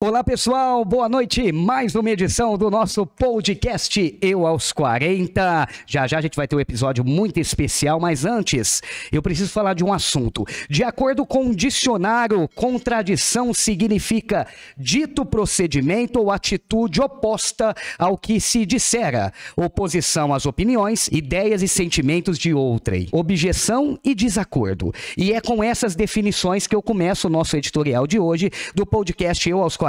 Olá pessoal, boa noite. Mais uma edição do nosso podcast Eu aos 40. Já já a gente vai ter um episódio muito especial, mas antes eu preciso falar de um assunto. De acordo com o dicionário, contradição significa dito procedimento ou atitude oposta ao que se dissera, oposição às opiniões, ideias e sentimentos de outrem, objeção e desacordo. E é com essas definições que eu começo o nosso editorial de hoje do podcast Eu aos 40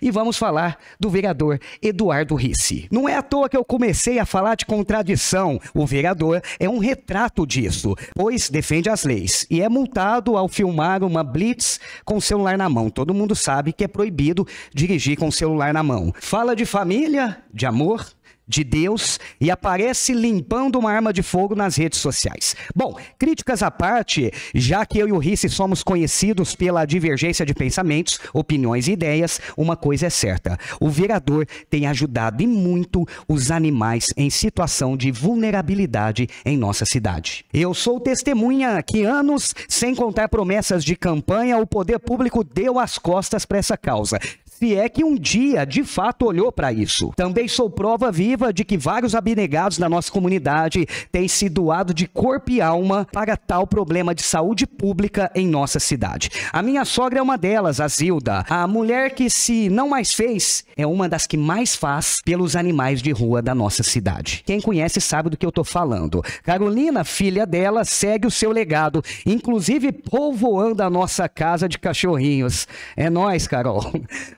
e vamos falar do vereador Eduardo Risse. Não é à toa que eu comecei a falar de contradição. O vereador é um retrato disso, pois defende as leis e é multado ao filmar uma blitz com o celular na mão. Todo mundo sabe que é proibido dirigir com o celular na mão. Fala de família, de amor, de Deus e aparece limpando uma arma de fogo nas redes sociais. Bom, críticas à parte, já que eu e o Risse somos conhecidos pela divergência de pensamentos, opiniões e ideias, uma coisa é certa: o vereador tem ajudado e muito os animais em situação de vulnerabilidade em nossa cidade. Eu sou testemunha que anos, sem contar promessas de campanha, o poder público deu as costas para essa causa se é que um dia de fato olhou para isso. Também sou prova viva de que vários abnegados da nossa comunidade têm se doado de corpo e alma para tal problema de saúde pública em nossa cidade. A minha sogra é uma delas, a Zilda, a mulher que se não mais fez é uma das que mais faz pelos animais de rua da nossa cidade. Quem conhece sabe do que eu tô falando. Carolina, filha dela, segue o seu legado, inclusive povoando a nossa casa de cachorrinhos. É nós, Carol.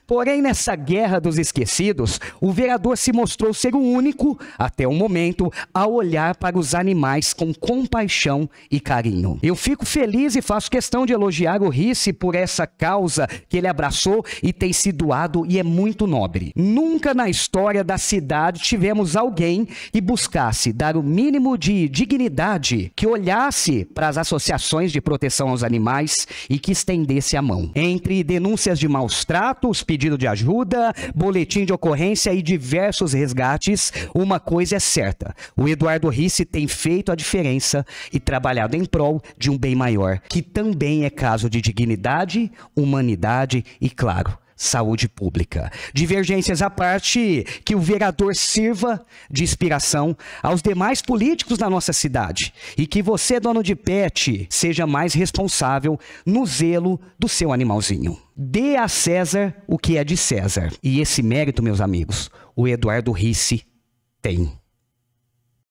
Porém, nessa guerra dos esquecidos, o vereador se mostrou ser o único, até o momento, a olhar para os animais com compaixão e carinho. Eu fico feliz e faço questão de elogiar o Risse por essa causa que ele abraçou e tem se doado e é muito nobre. Nunca na história da cidade tivemos alguém que buscasse dar o mínimo de dignidade, que olhasse para as associações de proteção aos animais e que estendesse a mão. Entre denúncias de maus tratos, pedido de ajuda, boletim de ocorrência e diversos resgates, uma coisa é certa: o Eduardo Risse tem feito a diferença e trabalhado em prol de um bem maior, que também é caso de dignidade, humanidade e, claro, saúde pública. Divergências à parte, que o vereador sirva de inspiração aos demais políticos da nossa cidade e que você, dono de pet, seja mais responsável no zelo do seu animalzinho. Dê a César o que é de César. E esse mérito, meus amigos, o Eduardo Risse tem.